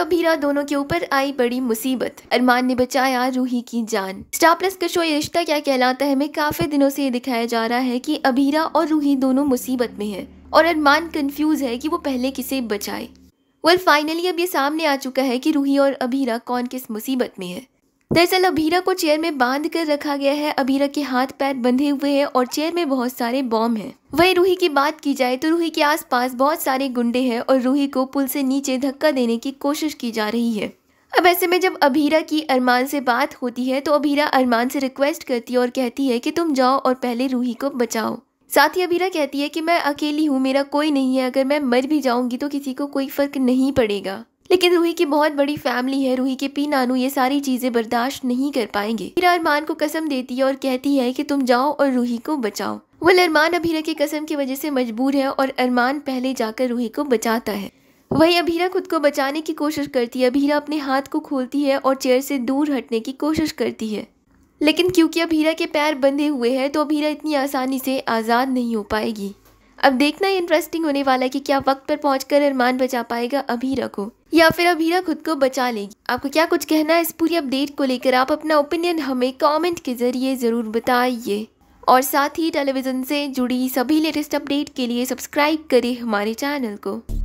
अभीरा दोनों के ऊपर आई बड़ी मुसीबत अरमान ने बचाया रूही की जान स्टार प्लस का शो रिश्ता क्या कहलाता है में काफी दिनों से ये दिखाया जा रहा है की अभीरा और रूही दोनों मुसीबत में है और अरमान कंफ्यूज है कि वो पहले किसे बचाए वेल well, फाइनली अब ये सामने आ चुका है कि रूही और अभीरा कौन किस मुसीबत में है दरअसल अभीरा को चेयर में बांध कर रखा गया है अभीरा के हाथ पैर बंधे हुए हैं और चेयर में बहुत सारे बॉम्ब हैं वहीं रूही की बात की जाए तो रूही के आसपास बहुत सारे गुंडे हैं और रूही को पुल से नीचे धक्का देने की कोशिश की जा रही है अब ऐसे में जब अभीरा की अरमान से बात होती है तो अभीरा अरमान से रिक्वेस्ट करती है और कहती है की तुम जाओ और पहले रूही को बचाओ साथ ही अभीरा कहती है कि मैं अकेली हूँ मेरा कोई नहीं है अगर मैं मर भी जाऊंगी तो किसी को कोई फर्क नहीं पड़ेगा लेकिन रूही की बहुत बड़ी फैमिली है रूही के पी नानू ये सारी चीजें बर्दाश्त नहीं कर पाएंगे हीरा अरमान को कसम देती है और कहती है कि तुम जाओ और रूही को बचाओ वो अरमान अभीरा की कसम की वजह से मजबूर है और अरमान पहले जाकर रूही को बचाता है वही अभीरा खुद को बचाने की कोशिश करती है अभीरा अपने हाथ को खोलती है और चेयर से दूर हटने की कोशिश करती है लेकिन क्योंकि अभीरा के पैर बंधे हुए हैं तो अभीरा इतनी आसानी से आज़ाद नहीं हो पाएगी अब देखना इंटरेस्टिंग होने वाला है कि क्या वक्त पर पहुंचकर अरमान बचा पाएगा अभीरा को या फिर अभीरा खुद को बचा लेगी आपको क्या कुछ कहना है इस पूरी अपडेट को लेकर आप अपना ओपिनियन हमें कमेंट के जरिए ज़रूर बताइए और साथ ही टेलीविज़न से जुड़ी सभी लेटेस्ट अपडेट के लिए सब्सक्राइब करें हमारे चैनल को